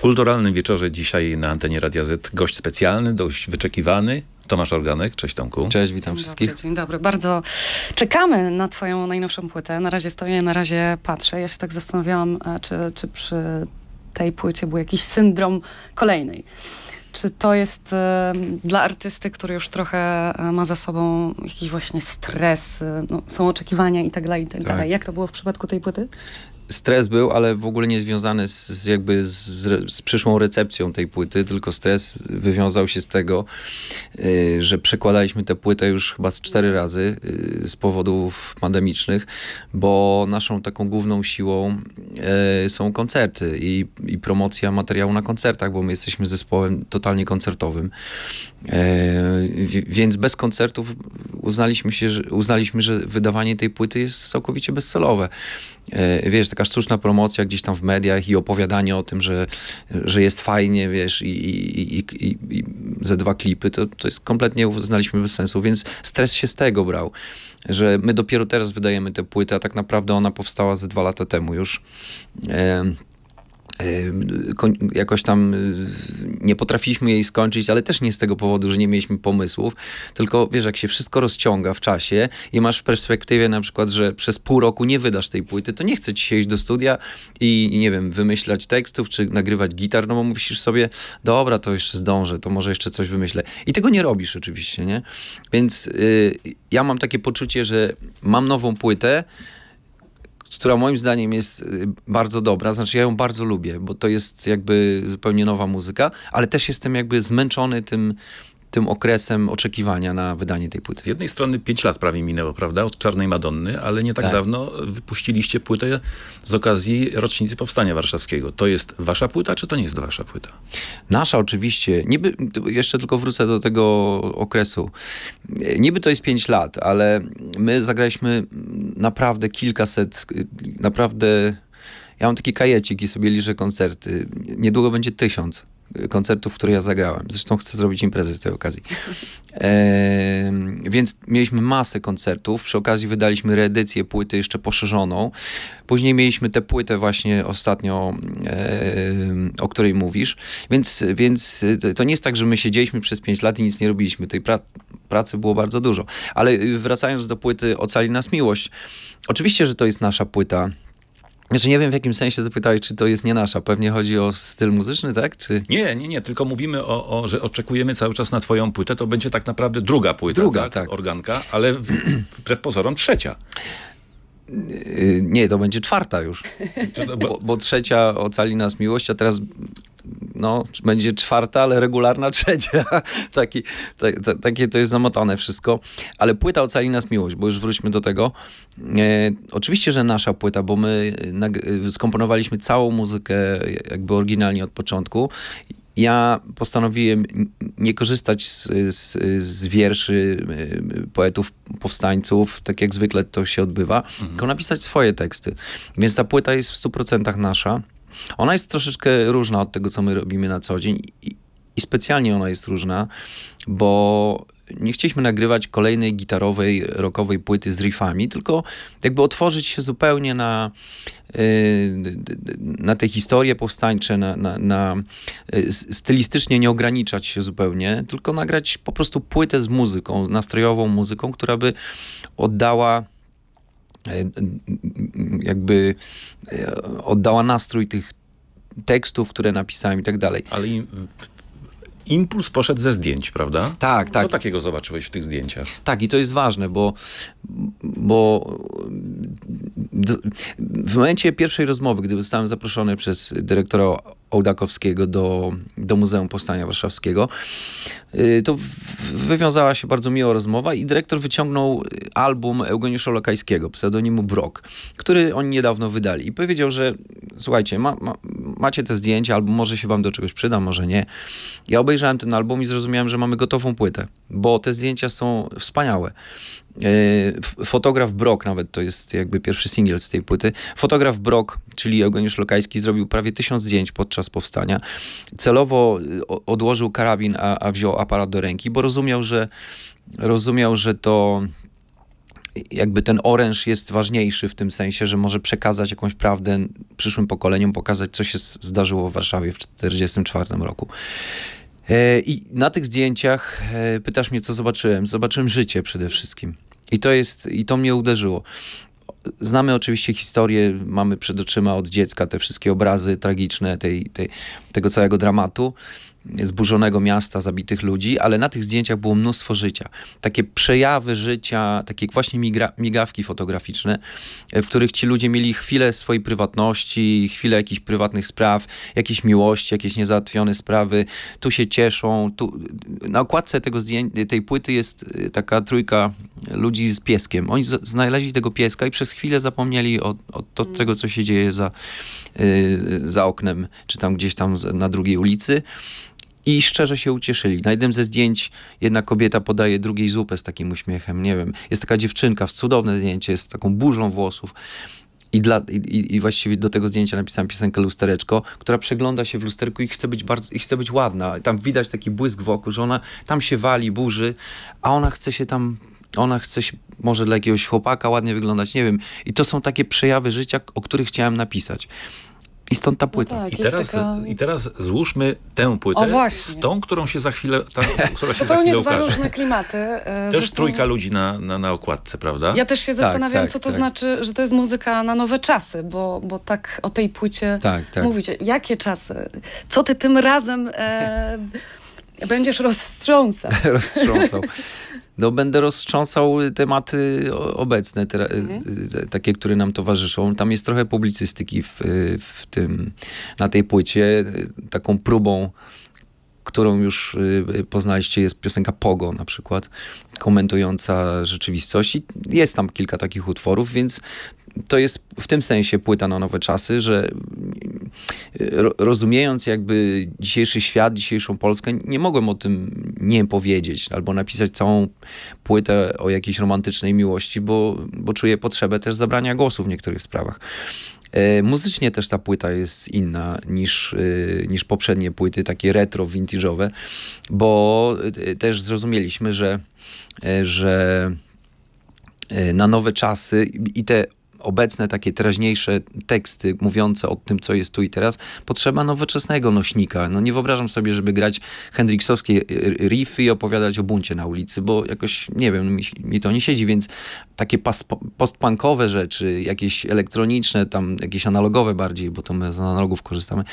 kulturalnym wieczorze dzisiaj na antenie Radia Z gość specjalny, dość wyczekiwany, Tomasz Organek. Cześć Tomku. Cześć, witam dzień wszystkich. dzień dobry. Bardzo czekamy na twoją najnowszą płytę. Na razie stoję, na razie patrzę. Ja się tak zastanawiałam, e, czy, czy przy tej płycie był jakiś syndrom kolejnej. Czy to jest y, dla artysty, który już trochę y, ma za sobą jakiś właśnie stres, y, no, są oczekiwania i tak dalej, i tak, tak, dalej. Jak to było w przypadku tej płyty? stres był, ale w ogóle nie związany z, jakby z, z, przyszłą recepcją tej płyty, tylko stres wywiązał się z tego, y, że przekładaliśmy tę płytę już chyba z cztery mm. razy y, z powodów pandemicznych, bo naszą taką główną siłą y, są koncerty i, i, promocja materiału na koncertach, bo my jesteśmy zespołem totalnie koncertowym. więc bez koncertów uznaliśmy, się, że, uznaliśmy, że wydawanie tej płyty jest całkowicie bezcelowe. wiesz, taka taka sztuczna promocja gdzieś tam w mediach i opowiadanie o tym, że, że jest fajnie, wiesz, i, i, i, i ze dwa klipy, to, to jest kompletnie, uznaliśmy bez sensu, więc stres się z tego brał, że my dopiero teraz wydajemy tę płytę, a tak naprawdę ona powstała ze dwa lata temu już jakoś tam y, nie potrafiliśmy jej skończyć, ale też nie z tego powodu, że nie mieliśmy pomysłów, tylko wiesz, jak się wszystko rozciąga w czasie i masz w perspektywie na przykład, że przez pół roku nie wydasz tej płyty, to nie chce ci się iść do studia i nie wiem, wymyślać tekstów czy nagrywać gitar, no bo mówisz sobie, dobra, to jeszcze zdążę, to może jeszcze coś wymyślę. I tego nie robisz oczywiście, nie? Więc y, ja mam takie poczucie, że mam nową płytę, która moim zdaniem jest y, bardzo dobra, znaczy ja ją bardzo lubię, bo to jest jakby zupełnie nowa muzyka, ale też jestem jakby zmęczony tym, tym okresem oczekiwania na wydanie tej płyty. Z jednej strony 5 lat prawie minęło, prawda, od Czarnej Madonny, ale nie tak, tak, dawno wypuściliście płytę z okazji rocznicy Powstania Warszawskiego. To jest wasza płyta, czy to nie jest wasza płyta? Nasza oczywiście. Niby, jeszcze tylko wrócę do tego okresu. Niby to jest 5 lat, ale my zagraliśmy naprawdę kilkaset, naprawdę... Ja mam taki kajecik i sobie liczę koncerty. Niedługo będzie tysiąc koncertów, które ja zagrałem. Zresztą chcę zrobić imprezę z tej okazji. E, więc mieliśmy masę koncertów, przy okazji wydaliśmy reedycję płyty jeszcze poszerzoną. Później mieliśmy tę płytę właśnie ostatnio, e, o której mówisz, więc, więc e, to nie jest tak, że my siedzieliśmy przez 5 lat i nic nie robiliśmy. Tej pra pracy było bardzo dużo. Ale e, wracając do płyty Ocali nas miłość. Oczywiście, że to jest nasza płyta. Znaczy nie wiem w jakim sensie zapytałeś, czy to jest nie nasza. Pewnie chodzi o styl muzyczny, tak? Czy... Nie, nie, nie. Tylko mówimy, o, o że oczekujemy cały czas na twoją płytę. To będzie tak naprawdę druga płyta, druga, tak? tak. Organka, ale wbrew pozorom trzecia. Yy, nie, to będzie czwarta już. Bo, bo trzecia ocali nas miłość, a teraz no, będzie czwarta, ale regularna trzecia. Taki, takie to jest zamotane wszystko. Ale płyta ocali nas miłość, bo już wróćmy do tego. E, oczywiście, że nasza płyta, bo my e, e, skomponowaliśmy całą muzykę jakby oryginalnie od początku ja postanowiłem nie korzystać z, z, z, wierszy e, poetów, powstańców, tak jak zwykle to się odbywa, mhm. tylko napisać swoje teksty. Więc ta płyta jest w 100% nasza. Ona jest troszeczkę różna od tego, co my robimy na co dzień i, specjalnie ona jest różna, bo nie chcieliśmy nagrywać kolejnej gitarowej, rockowej płyty z riffami, tylko jakby otworzyć się zupełnie na, y, na te historie powstańcze, na, na, na, y, stylistycznie nie ograniczać się zupełnie, tylko nagrać po prostu płytę z muzyką, nastrojową muzyką, która by oddała E, jakby e, oddała nastrój tych tekstów, które napisałem i tak dalej. Ale impuls poszedł ze zdjęć, prawda? Tak, tak. Co takiego zobaczyłeś w tych zdjęciach? Tak, i to jest ważne, bo, bo w momencie pierwszej rozmowy, gdy zostałem zaproszony przez dyrektora Ołdakowskiego do, do Muzeum Powstania Warszawskiego. Y, to wywiązała się bardzo miła rozmowa i dyrektor wyciągnął y, album Eugeniusza Lokajskiego, pseudonimu Brok, który oni niedawno wydali i powiedział, że słuchajcie, ma, ma, macie te zdjęcia, albo może się wam do czegoś przyda, może nie. Ja obejrzałem ten album i zrozumiałem, że mamy gotową płytę, bo te zdjęcia są wspaniałe. E, fotograf Brock, nawet to jest jakby pierwszy singiel z tej płyty. Fotograf Brock, czyli Eugeniusz Lokajski, zrobił prawie tysiąc zdjęć podczas powstania. Celowo e, odłożył karabin, a, a wziął aparat do ręki, bo rozumiał, że rozumiał, że to jakby ten oręż jest ważniejszy w tym sensie, że może przekazać jakąś prawdę przyszłym pokoleniom, pokazać, co się zdarzyło w Warszawie w 1944 roku. E, I na tych zdjęciach e, pytasz mnie, co zobaczyłem. Zobaczyłem życie przede wszystkim. I to jest, i to mnie uderzyło. Znamy oczywiście historię, mamy przed oczyma od dziecka te wszystkie obrazy tragiczne tej, tej, tego całego dramatu, zburzonego miasta, zabitych ludzi, ale na tych zdjęciach było mnóstwo życia. Takie przejawy życia, takie właśnie migawki fotograficzne, w których ci ludzie mieli chwilę swojej prywatności, chwilę jakichś prywatnych spraw, jakiejś miłości, jakieś niezałatwione sprawy. Tu się cieszą. Tu... Na okładce tego zdję- tej płyty jest y, taka trójka ludzi z pieskiem. Oni znaleźli tego pieska i przez chwilę zapomnieli o, o to, mm. tego, co się dzieje za, yy, za oknem, czy tam gdzieś tam na drugiej ulicy. I szczerze się ucieszyli. Na jednym ze zdjęć jedna kobieta podaje drugiej zupę z takim uśmiechem. Nie wiem, jest taka dziewczynka, w cudowne zdjęcie, z taką burzą włosów. I, dla, i, I właściwie do tego zdjęcia napisałem piosenkę Lustereczko, która przegląda się w lusterku i chce być bardzo, i chce być ładna. Tam widać taki błysk wokół, że ona tam się wali, burzy, a ona chce się tam, ona chce się, może dla jakiegoś chłopaka ładnie wyglądać, nie wiem. I to są takie przejawy życia, o których chciałem napisać. I stąd ta płyta. No tak, I, teraz, taka... I teraz złóżmy tę płytę o, z tą, którą się za chwilę, ta, która się za chwilę dwa różne klimaty. E, też Zresztą... trójka ludzi na, na, na, okładce, prawda? Ja też się tak, zastanawiam, tak, co to tak. znaczy, że to jest muzyka na nowe czasy, bo, bo tak o tej płycie tak, mówicie. Jakie czasy? Co ty tym razem e, będziesz rozstrząsał? rozstrząsał no, będę roztrząsał tematy obecne, te, mhm. takie, które nam towarzyszą. Tam jest trochę publicystyki w, w tym, na tej płycie. Taką próbą którą już y, poznaliście, jest piosenka Pogo na przykład, komentująca rzeczywistość. I jest tam kilka takich utworów, więc to jest w tym sensie płyta na nowe czasy, że rozumiejąc jakby dzisiejszy świat, dzisiejszą Polskę, nie mogłem o tym nie powiedzieć albo napisać całą płytę o jakiejś romantycznej miłości, bo, bo czuję potrzebę też zabrania głosu w niektórych sprawach. E, muzycznie też ta płyta jest inna niż, e, niż poprzednie płyty, takie retro, vintage'owe, bo e, też zrozumieliśmy, że, że na nowe czasy i te obecne takie teraźniejsze teksty mówiące o tym, co jest tu i teraz, potrzeba nowoczesnego nośnika. No nie wyobrażam sobie, żeby grać hendriksowskie y, y, riffy i opowiadać o buncie na ulicy, bo jakoś, nie wiem, mi, mi to nie siedzi, więc takie postpunkowe rzeczy, jakieś elektroniczne, tam jakieś analogowe bardziej, bo to my z analogów korzystamy,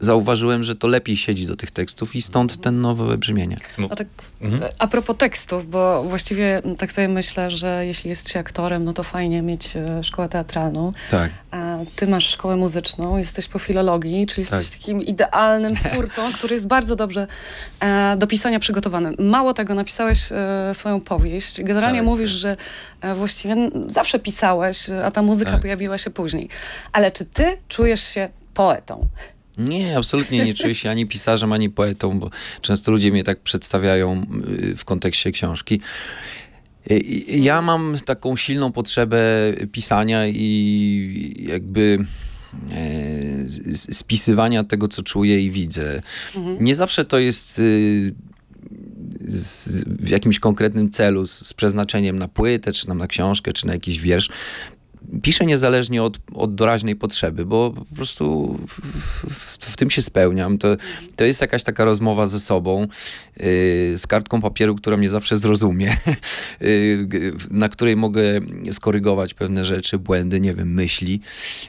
zauważyłem, że to lepiej siedzi do tych tekstów i stąd ten nowe brzmienie. No. A, tak, mhm. E, a propos tekstów, bo właściwie tak sobie myślę, że jeśli jest się aktorem, no to fajnie mieć e, szkołę teatralną. Tak. A ty masz szkołę muzyczną, jesteś po filologii, czyli tak. jesteś takim idealnym twórcą, który jest bardzo dobrze e, do pisania przygotowany. Mało tego, napisałeś swoją powieść. Generalnie tak, mówisz, że właściwie zawsze pisałeś, a ta muzyka tak. pojawiła się później. Ale czy ty czujesz się poetą? Nie, absolutnie nie czuję się ani pisarzem, ani poetą, bo często ludzie mnie tak przedstawiają y, w kontekście książki. Y, y, ja mam taką silną potrzebę pisania i jakby e, spisywania tego, co czuję i widzę. Mhm. Nie zawsze to jest z, w jakimś konkretnym celu, z, z, przeznaczeniem na płytę, czy na książkę, czy na jakiś wiersz piszę niezależnie od, od doraźnej potrzeby, bo po prostu w, w, w, tym się spełniam. To, to jest jakaś taka rozmowa ze sobą, yy, z kartką papieru, która mnie zawsze zrozumie, yy, na której mogę skorygować pewne rzeczy, błędy, nie wiem, myśli.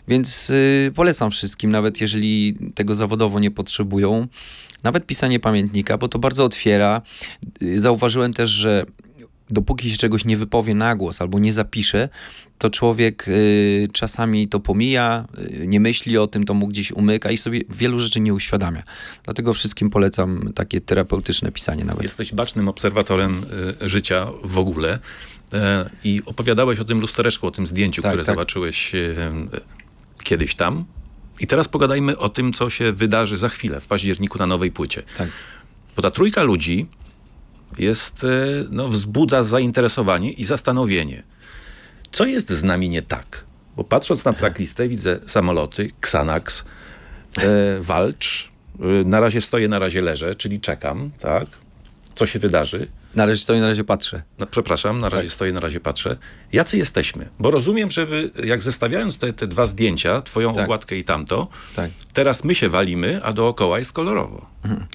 Więc yy, polecam wszystkim, nawet jeżeli tego zawodowo nie potrzebują, nawet pisanie pamiętnika, bo to bardzo otwiera. Y, zauważyłem też, że dopóki się czegoś nie wypowie na głos albo nie zapisze, to człowiek y, czasami to pomija, y, nie myśli o tym, to mu gdzieś umyka i sobie wielu rzeczy nie uświadamia. Dlatego wszystkim polecam takie terapeutyczne pisanie nawet. Jesteś bacznym obserwatorem y, życia w ogóle e, i opowiadałeś o tym lustereczku, o tym zdjęciu, tak, które tak. zobaczyłeś kiedyś tam. I teraz pogadajmy o tym, co się wydarzy za chwilę, w październiku na nowej płycie. Tak. Bo ta trójka ludzi jest, e, no, wzbudza zainteresowanie i zastanowienie. Co jest z nami nie tak? Bo patrząc na tracklistę widzę samoloty, Xanax, e, walcz, e, na razie stoję, na razie leżę, czyli czekam, tak? Co się wydarzy? Na razie stoję, na razie patrzę. No, przepraszam, na razie tak. stoję, na razie patrzę. Jacy jesteśmy? Bo rozumiem, żeby jak zestawiając te, te dwa zdjęcia, twoją tak. okładkę i tamto, tak. teraz my się walimy, a dookoła jest kolorowo. Mhm.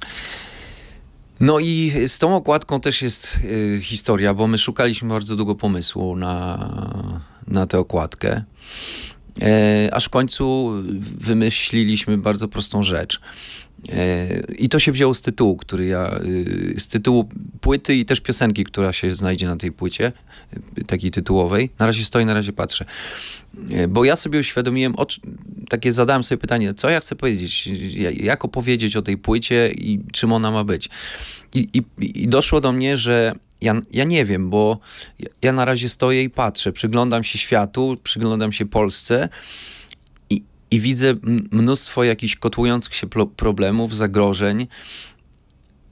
No i z tą okładką też jest y, historia, bo my szukaliśmy bardzo długo pomysłu na, na tę okładkę. E, aż w końcu wymyśliliśmy bardzo prostą rzecz. E, I to się wzięło z tytułu, który ja, y, z tytułu płyty i też piosenki, która się znajdzie na tej płycie, takiej tytułowej. Na razie stoi, na razie patrzę. E, bo ja sobie uświadomiłem, takie zadałem sobie pytanie, co ja chcę powiedzieć, jak opowiedzieć o tej płycie i czym ona ma być. I, i, i doszło do mnie, że ja, ja nie wiem, bo ja na razie stoję i patrzę, przyglądam się światu, przyglądam się Polsce i, i widzę mnóstwo jakichś kotłujących się problemów, zagrożeń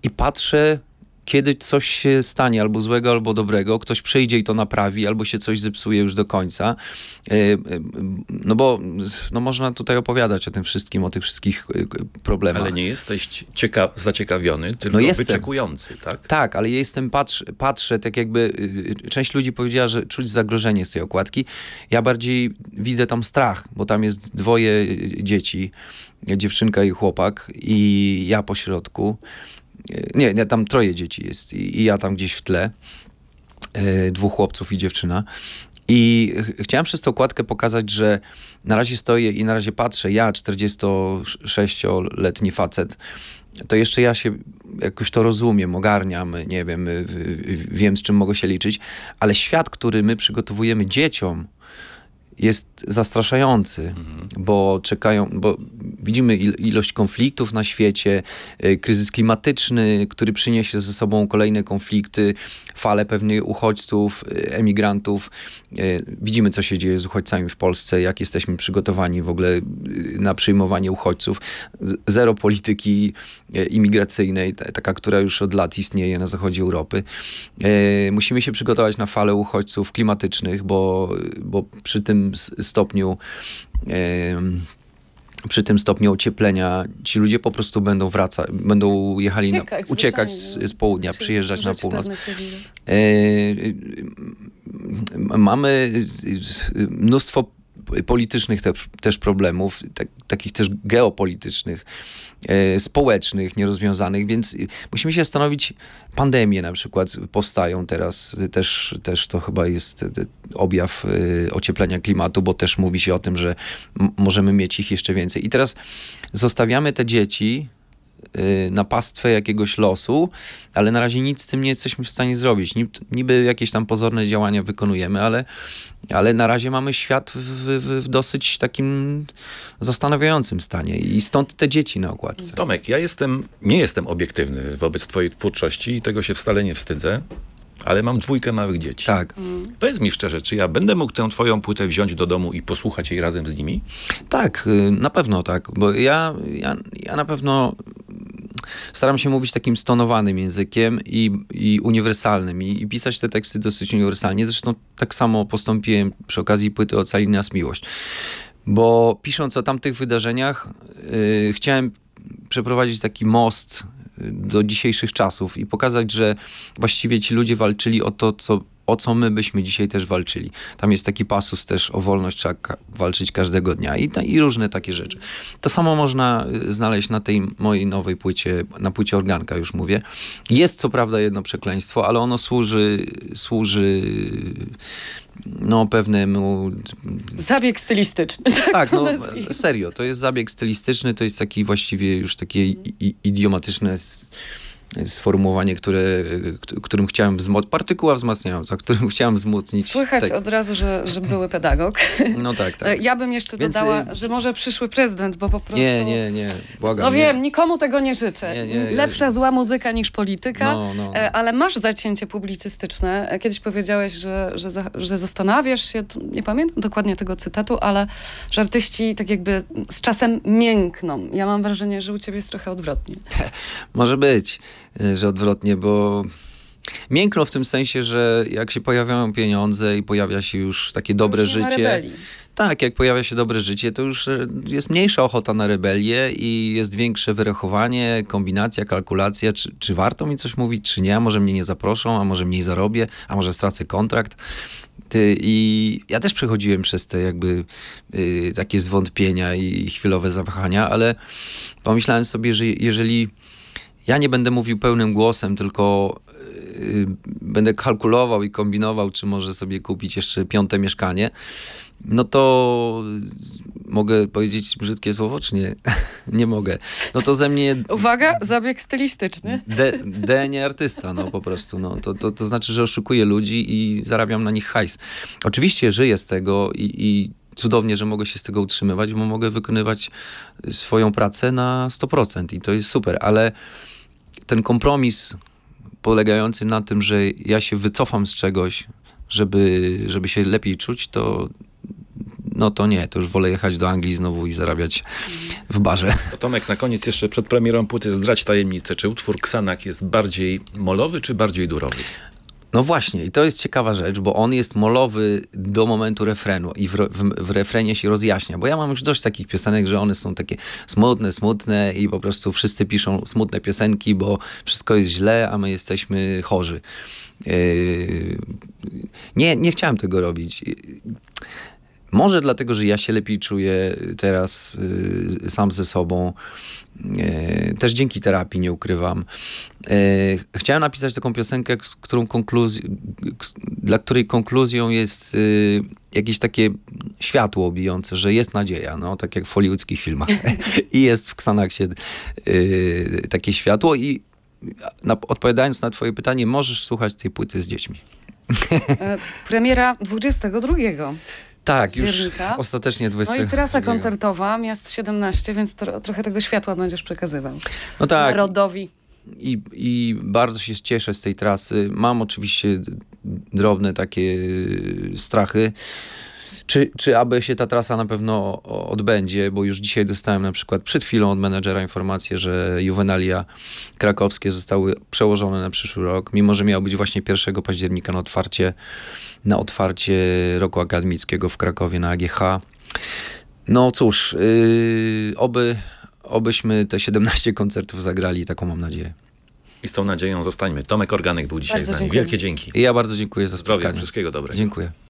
i patrzę kiedy coś się stanie albo złego, albo dobrego, ktoś przyjdzie i to naprawi, albo się coś zepsuje już do końca. E, e, no bo no można tutaj opowiadać o tym wszystkim, o tych wszystkich e, problemach. Ale nie jesteś cieka- zaciekawiony, tylko no wyczekujący, tak? Tak, ale jestem, patrzę, patrzę, tak jakby y, część ludzi powiedziała, że czuć zagrożenie z tej okładki. Ja bardziej widzę tam strach, bo tam jest dwoje y, dzieci, dziewczynka i chłopak i ja po środku nie, nie, tam troje dzieci jest i, i ja tam gdzieś w tle, e, dwóch chłopców i dziewczyna. I chciałem przez tą kładkę pokazać, że na razie stoję i na razie patrzę, ja, 46-letni facet, to jeszcze ja się jakoś to rozumiem, ogarniam, nie wiem, wiem z czym mogę się liczyć, ale świat, który my przygotowujemy dzieciom, jest zastraszający, mhm. bo czekają, bo widzimy ilość konfliktów na świecie, e, kryzys klimatyczny, który przyniesie ze sobą kolejne konflikty, fale pewnie uchodźców, e, emigrantów. E, widzimy, co się dzieje z uchodźcami w Polsce, jak jesteśmy przygotowani w ogóle na przyjmowanie uchodźców. Zero polityki imigracyjnej, taka, która już od lat istnieje na zachodzie Europy. Musimy się przygotować na falę uchodźców klimatycznych, bo, bo przy tym stopniu przy tym stopniu ocieplenia ci ludzie po prostu będą wracać, będą jechali uciekać, na, uciekać z, z, południa, tak, przyjeżdżać na północ. E, mamy mnóstwo politycznych te, też problemów, tak, takich też geopolitycznych, e, społecznych, nierozwiązanych, więc musimy się zastanowić, pandemie na przykład powstają teraz, też, też to chyba jest e, objaw e, ocieplenia klimatu, bo też mówi się o tym, że możemy mieć ich jeszcze więcej. I teraz zostawiamy te dzieci, Y, na pastwę jakiegoś losu, ale na razie nic z tym nie jesteśmy w stanie zrobić. Niby jakieś tam pozorne działania wykonujemy, ale, ale na razie mamy świat w, w, w dosyć takim zastanawiającym stanie i stąd te dzieci na okładce. Tomek, ja jestem, nie jestem obiektywny wobec twojej twórczości i tego się wcale nie wstydzę ale mam dwójkę małych dzieci. Tak. Mm. Powiedz mi szczerze, czy ja będę mógł tę twoją płytę wziąć do domu i posłuchać jej razem z nimi? Tak, y, na pewno tak, bo ja, ja, ja na pewno staram się mówić takim stonowanym językiem i, i uniwersalnym i, i, pisać te teksty dosyć uniwersalnie. Zresztą tak samo postąpiłem przy okazji płyty Ocali nas miłość. Bo pisząc o tamtych wydarzeniach, yy, chciałem przeprowadzić taki most do dzisiejszych czasów i pokazać, że właściwie ci ludzie walczyli o to, co o co my byśmy dzisiaj też walczyli. Tam jest taki pasus też o wolność, trzeba ka walczyć każdego dnia i, i różne takie rzeczy. To samo można y, znaleźć na tej mojej nowej płycie, na płycie organka już mówię. Jest co prawda jedno przekleństwo, ale ono służy, służy no, pewnemu... Zabieg stylistyczny. Tak, tak no serio, to jest zabieg stylistyczny, to jest taki właściwie już takie idiomatyczne sformułowanie, które, którym chciałem wzmocnić, partykuła wzmacniająca, którym chciałem wzmocnić. Słychać tekst. od razu, że, że były pedagog. No tak, tak. Ja bym jeszcze Więc... dodała, y, że może przyszły prezydent, bo po prostu. Nie, nie, nie, błagam. No wiem, nie. nikomu tego nie życzę. Nie, nie, Lepsza zła muzyka niż polityka, no, no. E, ale masz zacięcie publicystyczne. E, kiedyś powiedziałeś, że, że, za, że zastanawiasz się, nie pamiętam dokładnie tego cytatu, ale że artyści tak jakby z czasem miękną. Ja mam wrażenie, że u ciebie jest trochę odwrotnie. Może być. Y, że odwrotnie, bo miękko w tym sensie, że jak się pojawiają pieniądze i pojawia się już takie dobre już życie. Tak, jak pojawia się dobre życie, to już y, jest mniejsza ochota na rebelię i jest większe wyrachowanie, kombinacja, kalkulacja, czy, czy warto mi coś mówić, czy nie, a może mnie nie zaproszą, a może mniej zarobię, a może stracę kontrakt. I ja też przechodziłem przez te jakby y, takie zwątpienia i chwilowe zawahania, ale pomyślałem sobie, że jeżeli ja nie będę mówił pełnym głosem, tylko yy, będę kalkulował i kombinował, czy może sobie kupić jeszcze piąte mieszkanie, no to mogę powiedzieć brzydkie słowo, czy nie? nie mogę. No to ze mnie... Uwaga, zabieg stylistyczny. DNA nie artysta, no po prostu. No. To, to, to znaczy, że oszukuję ludzi i zarabiam na nich hajs. Oczywiście żyję z tego i, i cudownie, że mogę się z tego utrzymywać, bo mogę wykonywać swoją pracę na 100% i to jest super, ale ten kompromis polegający na tym, że ja się wycofam z czegoś, żeby, żeby się lepiej czuć, to no to nie, to już wolę jechać do Anglii znowu i zarabiać w barze. Tomek, na koniec jeszcze przed premierą płyty zdrać tajemnicę. Czy utwór Ksanak jest bardziej molowy, czy bardziej durowy? No właśnie, i to jest ciekawa rzecz, bo on jest molowy do momentu refrenu i w, w, w, refrenie się rozjaśnia, bo ja mam już dość takich piosenek, że one są takie smutne, smutne i po prostu wszyscy piszą smutne piosenki, bo wszystko jest źle, a my jesteśmy chorzy. Yy, nie, nie chciałem tego robić. Może dlatego, że ja się lepiej czuję teraz y, sam ze sobą. Y, też dzięki terapii, nie ukrywam. Y, chciałem napisać taką piosenkę, którą dla której konkluzją jest y, jakieś takie światło bijące, że jest nadzieja, no, tak jak w hollywoodzkich filmach. I jest w Xanaxie y, takie światło i na, odpowiadając na twoje pytanie, możesz słuchać tej płyty z dziećmi. E, premiera 22. Tak, już ostatecznie 20. No i trasa koncertowa, miast 17, więc trochę tego światła będziesz przekazywał. No tak. Narodowi. I, I bardzo się cieszę z tej trasy. Mam oczywiście drobne takie y, strachy czy, czy aby się ta trasa na pewno odbędzie, bo już dzisiaj dostałem na przykład przed chwilą od menedżera informację, że Juvenalia krakowskie zostały przełożone na przyszły rok, mimo że miało być właśnie 1 października na otwarcie, na otwarcie roku akademickiego w Krakowie na AGH. No cóż, yy, oby, obyśmy te 17 koncertów zagrali, taką mam nadzieję. I z tą nadzieją zostańmy. Tomek Organek był dzisiaj bardzo z nami. Dziękuję. Wielkie dzięki. I ja bardzo dziękuję za spotkanie. Zdrowia, wszystkiego dobrego. Dziękuję.